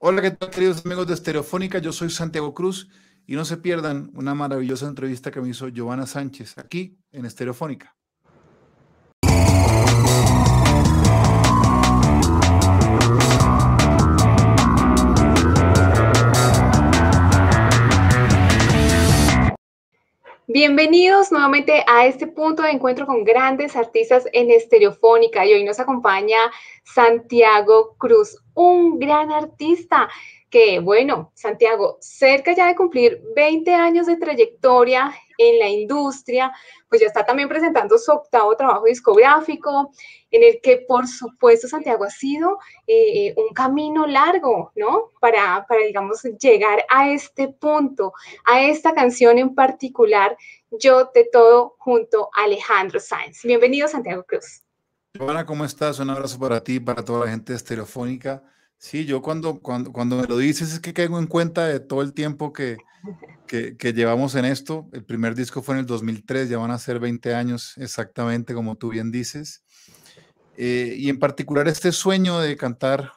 Hola, ¿qué tal, queridos amigos de Estereofónica? Yo soy Santiago Cruz y no se pierdan una maravillosa entrevista que me hizo Giovanna Sánchez aquí en Estereofónica. Bienvenidos nuevamente a este punto de encuentro con grandes artistas en estereofónica y hoy nos acompaña Santiago Cruz, un gran artista que, bueno, Santiago, cerca ya de cumplir 20 años de trayectoria en la industria, pues ya está también presentando su octavo trabajo discográfico, en el que por supuesto Santiago ha sido eh, eh, un camino largo, ¿no? Para, para, digamos, llegar a este punto, a esta canción en particular, Yo te todo junto a Alejandro Sáenz. Bienvenido Santiago Cruz. Hola, ¿cómo estás? Un abrazo para ti, para toda la gente estereofónica. Sí, yo cuando, cuando, cuando me lo dices es que caigo en cuenta de todo el tiempo que, llevamos en esto. El primer disco fue en el 2003, ya van a ser 20 años exactamente como tú bien dices. Eh, y en particular este sueño de cantar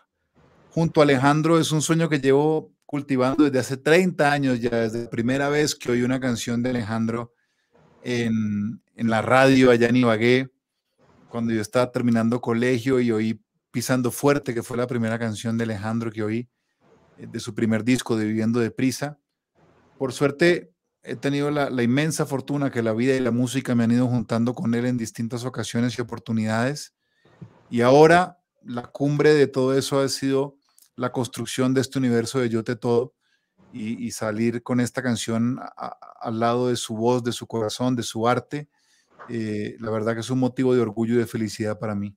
junto a Alejandro es un sueño que llevo cultivando desde hace 30 años ya, desde la primera vez que oí una canción de Alejandro en, en la radio allá en Ibagué, cuando yo estaba terminando colegio y oí Pisando Fuerte, que fue la primera canción de Alejandro que oí eh, de su primer disco, de Viviendo de Prisa. Por suerte, he tenido la, inmensa fortuna que la vida y la música me han ido juntando con él en distintas ocasiones y oportunidades. Y ahora la cumbre de todo eso ha sido la construcción de este universo de Yo Te Todo y, salir con esta canción al lado de su voz, de su corazón, de su arte. Eh, la verdad que es un motivo de orgullo y de felicidad para mí.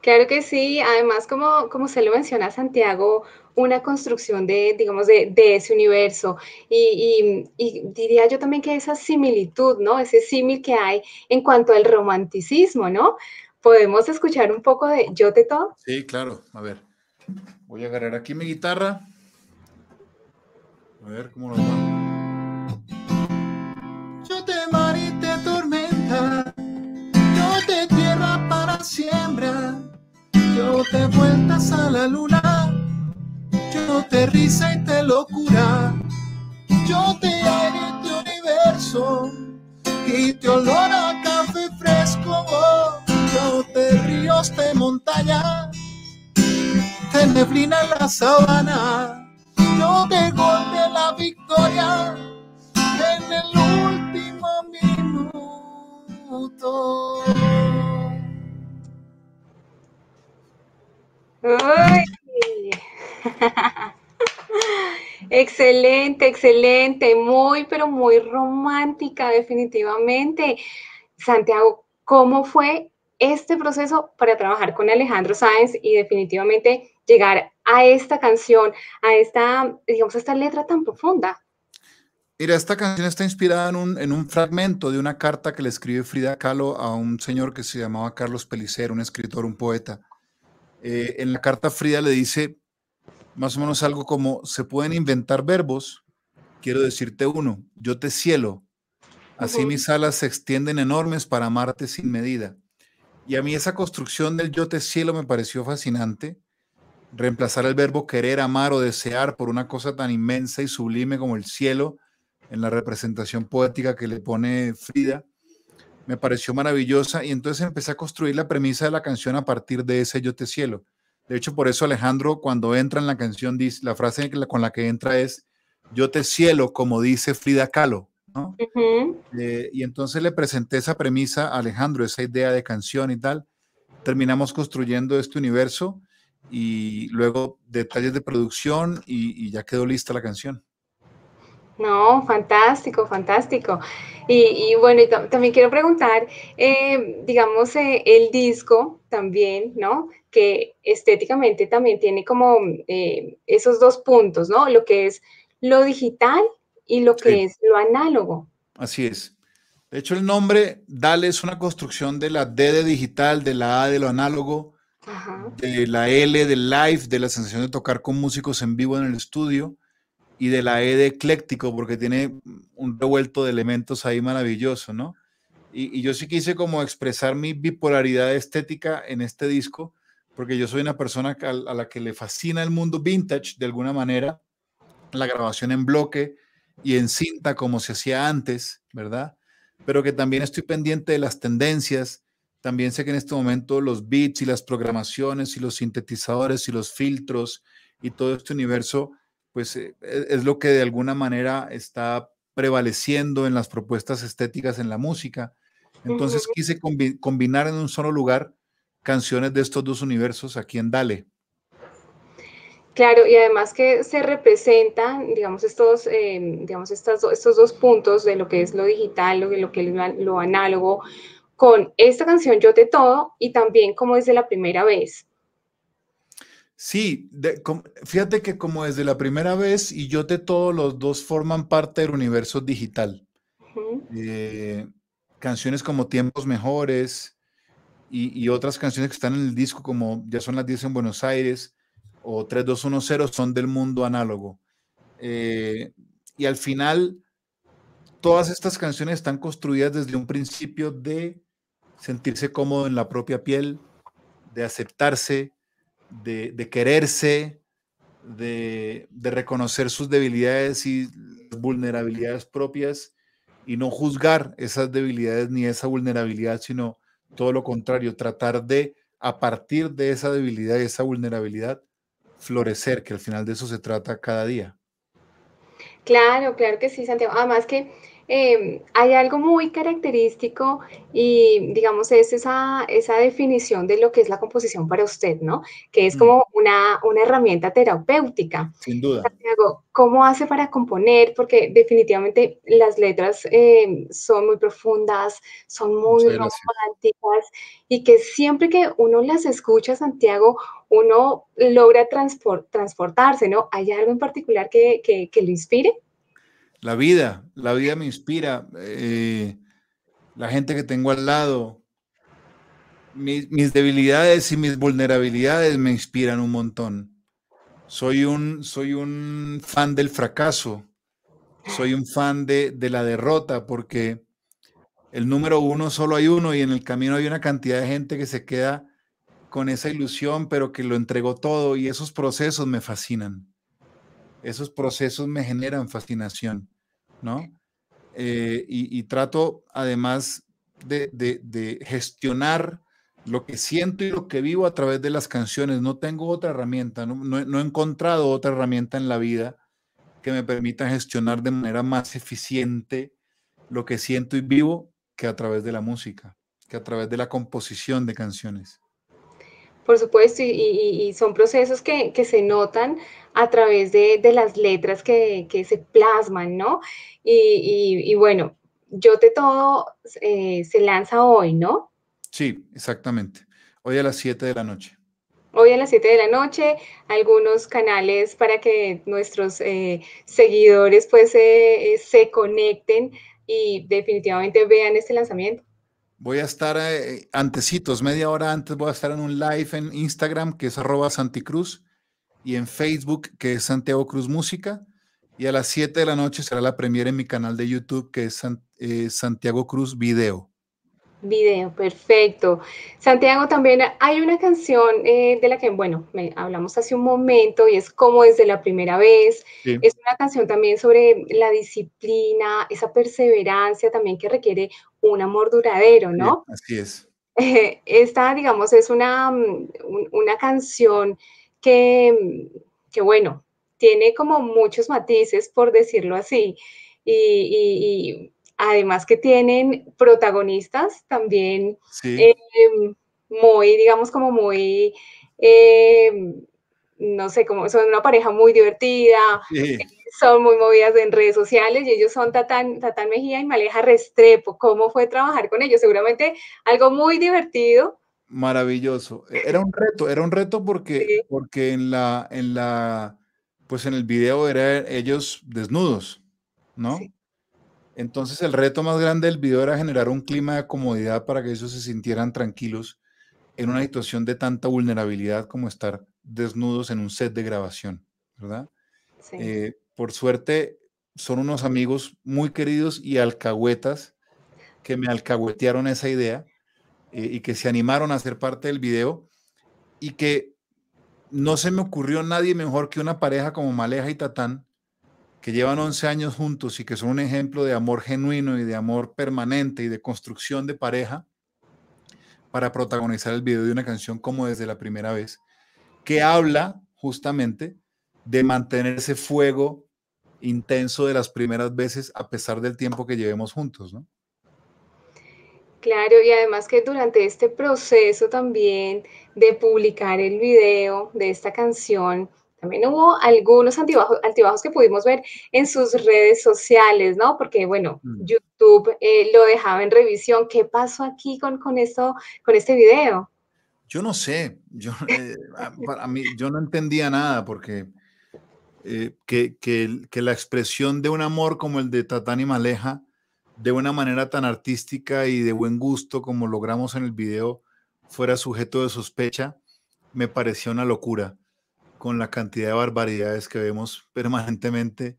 Claro que sí, además como, como se lo menciona Santiago, una construcción de, digamos, de, ese universo. Y, diría yo también que esa similitud, ¿no? Ese símil que hay en cuanto al romanticismo, ¿no? ¿Podemos escuchar un poco de Yo te todo? Sí, claro. A ver, voy a agarrar aquí mi guitarra. A ver cómo lo va. Yo te te tormenta, yo te tierra para siempre. Yo te vueltas a la luna, yo te risa y te locura, yo te aire y universo, y te olor a café fresco, yo te ríos, te montaña, te neblina la sabana, yo te golpe la victoria en el último minuto. Uy. excelente, excelente, muy, pero muy romántica definitivamente. Santiago, ¿cómo fue este proceso para trabajar con Alejandro Sáenz y definitivamente llegar a esta canción, a esta, digamos, a esta letra tan profunda? Mira, esta canción está inspirada en un, en un, fragmento de una carta que le escribe Frida Kahlo a un señor que se llamaba Carlos Pelicero, un escritor, un poeta. Eh, en la carta Frida le dice más o menos algo como, se pueden inventar verbos, quiero decirte uno, yo te cielo, así mis alas se extienden enormes para amarte sin medida. Y a mí esa construcción del yo te cielo me pareció fascinante, reemplazar el verbo querer, amar o desear por una cosa tan inmensa y sublime como el cielo en la representación poética que le pone Frida me pareció maravillosa y entonces empecé a construir la premisa de la canción a partir de ese Yo te cielo. De hecho, por eso Alejandro cuando entra en la canción, dice, la frase con la que entra es, yo te cielo, como dice Frida Kahlo. Eh, y entonces le presenté esa premisa a Alejandro, esa idea de canción y tal. Terminamos construyendo este universo y luego detalles de producción y ya quedó lista la canción. No, fantástico, fantástico. Y, bueno, también quiero preguntar, eh, digamos, eh, el disco también, ¿no? Que estéticamente también tiene como eh, esos dos puntos, ¿no? Lo que es lo digital y lo que es lo análogo. Así es. De hecho, el nombre Dale es una construcción de la D de digital, de la A de lo análogo, de la L de live, de la sensación de tocar con músicos en vivo en el estudio y de la E de ecléctico, porque tiene un revuelto de elementos ahí maravilloso, ¿no? Y, yo sí quise como expresar mi bipolaridad estética en este disco, porque yo soy una persona a la que le fascina el mundo vintage de alguna manera, la grabación en bloque y en cinta como se hacía antes, ¿verdad? Pero que también estoy pendiente de las tendencias, también sé que en este momento los beats y las programaciones y los sintetizadores y los filtros y todo este universo pues eh, e-, es lo que de alguna manera está prevaleciendo en las propuestas estéticas en la música. Entonces quise combinar en un solo lugar canciones de estos dos universos aquí en Dale. Claro, y además que se representan, digamos, estos, em, digamos estos dos puntos de lo que es lo digital, lo, que es lo, análogo, con esta canción Yo Te Todo y también como de la primera vez. Sí, fíjate que como desde la primera vez y yo te todos los dos forman parte del universo digital. Eh, canciones como Tiempos Mejores y, otras canciones que están en el disco como Ya son las 10 en Buenos Aires o 3210 son del mundo análogo. Eh, y al final, todas estas canciones están construidas desde un principio de sentirse cómodo en la propia piel, de aceptarse, de, quererse, de, de, reconocer sus debilidades y vulnerabilidades propias y no juzgar esas debilidades ni esa vulnerabilidad, sino todo lo contrario, tratar de, a partir de esa debilidad y esa vulnerabilidad, florecer, que al final de eso se trata cada día. Claro, claro que sí, Santiago. Además que Em, hay algo muy característico y digamos es esa, definición de lo que es la composición para usted, ¿no? Que es mm. como una, herramienta terapéutica. Sin duda. Santiago, ¿cómo hace para componer? Porque definitivamente las letras em, son muy profundas, son muy románticas y que siempre que uno las escucha, Santiago, uno logra transportarse, ¿no? ¿Hay algo en particular que, que, que lo inspire? la vida, la vida me inspira, eh, la gente que tengo al lado, mis, debilidades y mis vulnerabilidades me inspiran un montón. Soy un, soy un fan del fracaso, soy un fan de, de la derrota, porque el número uno solo hay uno y en el camino hay una cantidad de gente que se queda con esa ilusión, pero que lo entregó todo y esos procesos me fascinan esos procesos me generan fascinación, ¿no? Eh, y, trato además de, gestionar lo que siento y lo que vivo a través de las canciones. No tengo otra herramienta, no, he encontrado otra herramienta en la vida que me permita gestionar de manera más eficiente lo que siento y vivo que a través de la música, que a través de la composición de canciones. Por supuesto, y, son procesos que, se notan a través de, las letras que, se plasman, ¿no? Y, bueno, Yo Te Todo eh, se lanza hoy, ¿no? Sí, exactamente. Hoy a las 7 de la noche. Hoy a las 7 de la noche, algunos canales para que nuestros eh, seguidores pues eh, se conecten y definitivamente vean este lanzamiento. Voy a estar antecitos, media hora antes voy a estar en un live en Instagram que es arroba santicruz y en Facebook, que es Santiago Cruz Música. Y a las 7 de la noche será la premiere en mi canal de YouTube, que es eh, Santiago Cruz Video. Video, perfecto. Santiago, también hay una canción eh, de la que, bueno, hablamos hace un momento y es como desde la primera vez. Es una canción también sobre la disciplina, esa perseverancia también que requiere un amor duradero, ¿no? así es. esta, digamos, es una, mm, una canción que, bueno, tiene como muchos matices, por decirlo así, y, además que tienen protagonistas también eh, muy, digamos, como muy, eh, no sé, cómo son una pareja muy divertida, son muy movidas en redes sociales y ellos son Tatán, Tatán Mejía y Maleja Restrepo. ¿Cómo fue trabajar con ellos? Seguramente algo muy divertido Maravilloso. E, era un reto, era un reto porque, porque en la, en la, pues en el video eran ellos desnudos, ¿no? Entonces el reto más grande del video era generar un clima de comodidad para que ellos se sintieran tranquilos en una situación de tanta vulnerabilidad como estar desnudos en un set de grabación, ¿verdad? Eh, por suerte son unos amigos muy queridos y alcahuetas que me alcahuetearon esa idea eh, y que se animaron a ser parte del video y que no se me ocurrió nadie mejor que una pareja como Maleja y Tatán, que llevan 11 años juntos y que son un ejemplo de amor genuino y de amor permanente y de construcción de pareja para protagonizar el video de una canción como desde la primera vez, que habla justamente de mantener ese fuego intenso de las primeras veces a pesar del tiempo que llevemos juntos, ¿no? Claro, y además que durante este proceso también de publicar el video de esta canción, también hubo algunos antibajos que pudimos ver en sus redes sociales, ¿no? Porque, bueno, mm. YouTube eh, lo dejaba en revisión. ¿Qué pasó aquí con, con, con este video? Yo no sé, yo, eh, mí, yo no entendía nada porque eh, que, que, la expresión de un amor como el de y Maleja de una manera tan artística y de buen gusto como logramos en el video fuera sujeto de sospecha, me pareció una locura con la cantidad de barbaridades que vemos permanentemente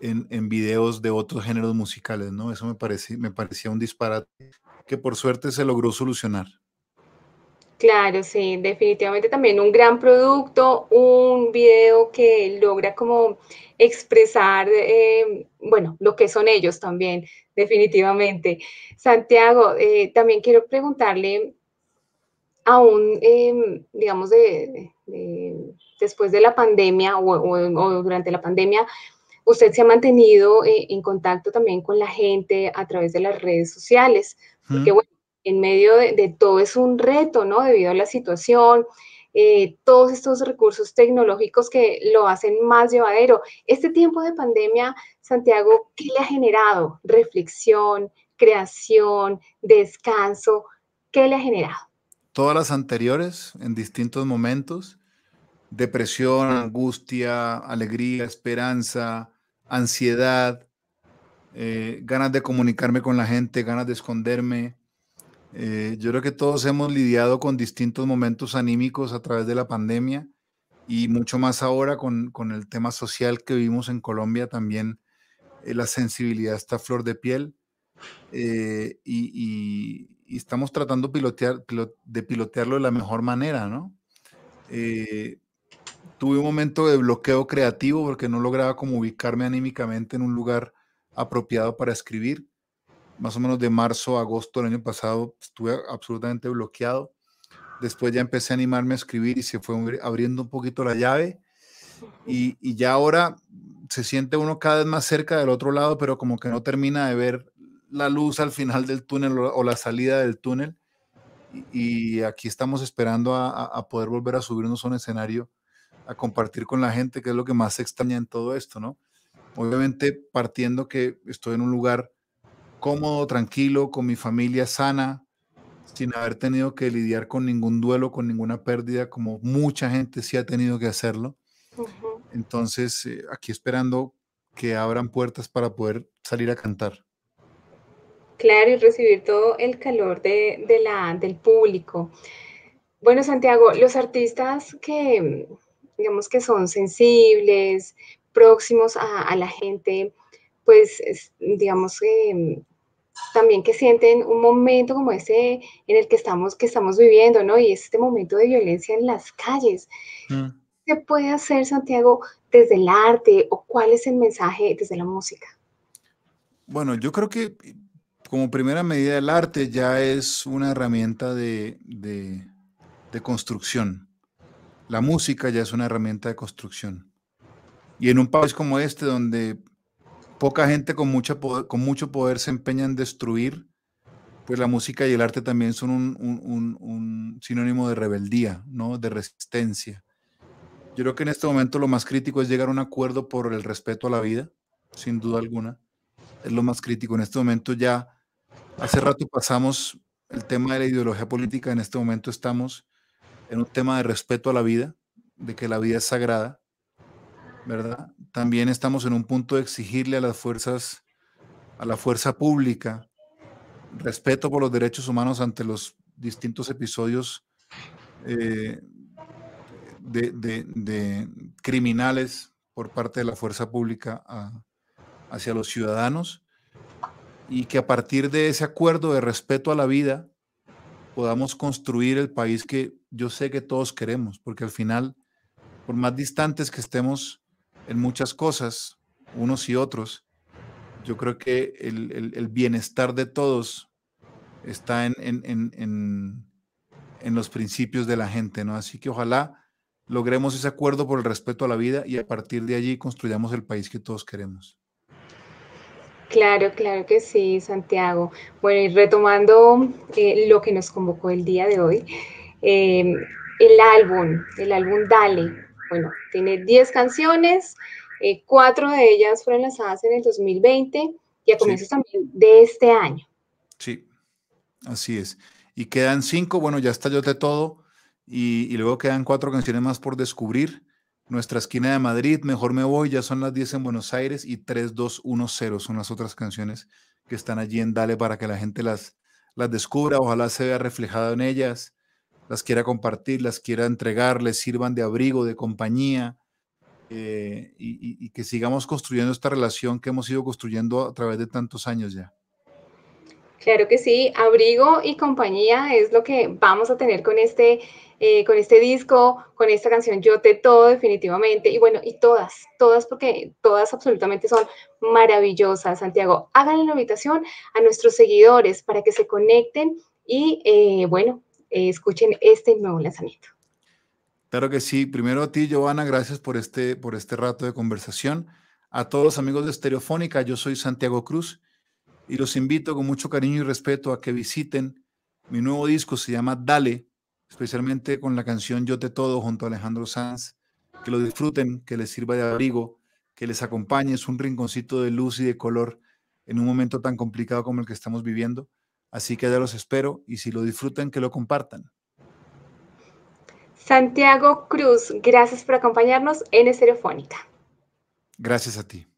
en, videos de otros géneros musicales, ¿no? Eso me, parece, me parecía un disparate que por suerte se logró solucionar. Claro, sí, definitivamente también un gran producto, un video que logra como expresar, eh, bueno, lo que son ellos también, definitivamente. Santiago, eh, también quiero preguntarle aún, em, digamos, de, después de la pandemia o, durante la pandemia, usted se ha mantenido eh, en contacto también con la gente a través de las redes sociales, porque bueno, en medio de, todo es un reto, ¿no? Debido a la situación, eh, todos estos recursos tecnológicos que lo hacen más llevadero. Este tiempo de pandemia, Santiago, ¿qué le ha generado? Reflexión, creación, descanso, ¿qué le ha generado? Todas las anteriores, en distintos momentos, depresión, angustia, alegría, esperanza, ansiedad, eh, ganas de comunicarme con la gente, ganas de esconderme, eh, yo creo que todos hemos lidiado con distintos momentos anímicos a través de la pandemia y mucho más ahora con, el tema social que vivimos en Colombia también. Eh, la sensibilidad está flor de piel eh, y, estamos tratando de pilotearlo de la mejor manera, ¿no? tuve un momento de bloqueo creativo porque no lograba como ubicarme anímicamente en un lugar apropiado para escribir más o menos de marzo a agosto del año pasado, estuve absolutamente bloqueado. Después ya empecé a animarme a escribir y se fue abriendo un poquito la llave. Y, ya ahora se siente uno cada vez más cerca del otro lado, pero como que no termina de ver la luz al final del túnel o, la salida del túnel. Y, aquí estamos esperando a, poder volver a subirnos a un escenario, a compartir con la gente, que es lo que más extraña en todo esto, ¿no? Obviamente partiendo que estoy en un lugar cómodo, tranquilo, con mi familia sana, sin haber tenido que lidiar con ningún duelo, con ninguna pérdida, como mucha gente sí ha tenido que hacerlo. Entonces, eh, aquí esperando que abran puertas para poder salir a cantar. Claro, y recibir todo el calor de, la, del público. Bueno, Santiago, los artistas que, digamos, que son sensibles, próximos a, a la gente, pues digamos que mm, también que sienten un momento como ese en el que estamos, que estamos viviendo, ¿no? Y este momento de violencia en las calles. Mm. ¿Qué puede hacer Santiago desde el arte o cuál es el mensaje desde la música? Bueno, yo creo que como primera medida el arte ya es una herramienta de construcción. La música ya es una herramienta de construcción. Y en un país como este, donde poca gente con, mucho poder se empeña en destruir, pues la música y el arte también son un, un, sinónimo de rebeldía, ¿no? de resistencia. Yo creo que en este momento lo más crítico es llegar a un acuerdo por el respeto a la vida, sin duda alguna. Es lo más crítico. En este momento ya, hace rato pasamos el tema de la ideología política, en este momento estamos en un tema de respeto a la vida, de que la vida es sagrada ¿verdad? También estamos en un punto de exigirle a las fuerzas, a la fuerza pública, respeto por los derechos humanos ante los distintos episodios eh, de, criminales por parte de la fuerza pública ah, hacia los ciudadanos y que a partir de ese acuerdo de respeto a la vida podamos construir el país que yo sé que todos queremos, porque al final, por más distantes que estemos en muchas cosas, unos y otros. Yo creo que el, bienestar de todos está en, los principios de la gente, ¿no? Así que ojalá logremos ese acuerdo por el respeto a la vida y a partir de allí construyamos el país que todos queremos. Claro, claro que sí, Santiago. Bueno, y retomando eh, lo que nos convocó el día de hoy, eh, el álbum, el álbum Dale, bueno, tiene 10 canciones, eh, cuatro de ellas fueron lanzadas en el 2020 y a comienzos también de este año. Sí, así es. Y quedan cinco, bueno, ya está yo de todo, y, luego quedan cuatro canciones más por descubrir. Nuestra esquina de Madrid, Mejor me voy, ya son las 10 en Buenos Aires y 3210 son las otras canciones que están allí en Dale para que la gente las, las descubra, ojalá se vea reflejado en ellas las quiera compartir, las quiera entregar, les sirvan de abrigo, de compañía, eh, y, que sigamos construyendo esta relación que hemos ido construyendo a través de tantos años ya. Claro que sí, abrigo y compañía es lo que vamos a tener con este, eh, con este disco, con esta canción Yo te todo definitivamente, y bueno, y todas, todas porque todas absolutamente son maravillosas, Santiago. háganle la invitación a nuestros seguidores para que se conecten y eh, bueno, eh, escuchen este nuevo lanzamiento. Claro que sí. Primero a ti, Giovanna, gracias por este, por este rato de conversación. A todos los amigos de Estereofónica, yo soy Santiago Cruz y los invito con mucho cariño y respeto a que visiten mi nuevo disco, se llama Dale, especialmente con la canción Yo te todo junto a Alejandro Sanz. Que lo disfruten, que les sirva de abrigo, que les acompañe, es un rinconcito de luz y de color en un momento tan complicado como el que estamos viviendo. Así que ya los espero y si lo disfrutan, que lo compartan. Santiago Cruz, gracias por acompañarnos en Estereofónica. Gracias a ti.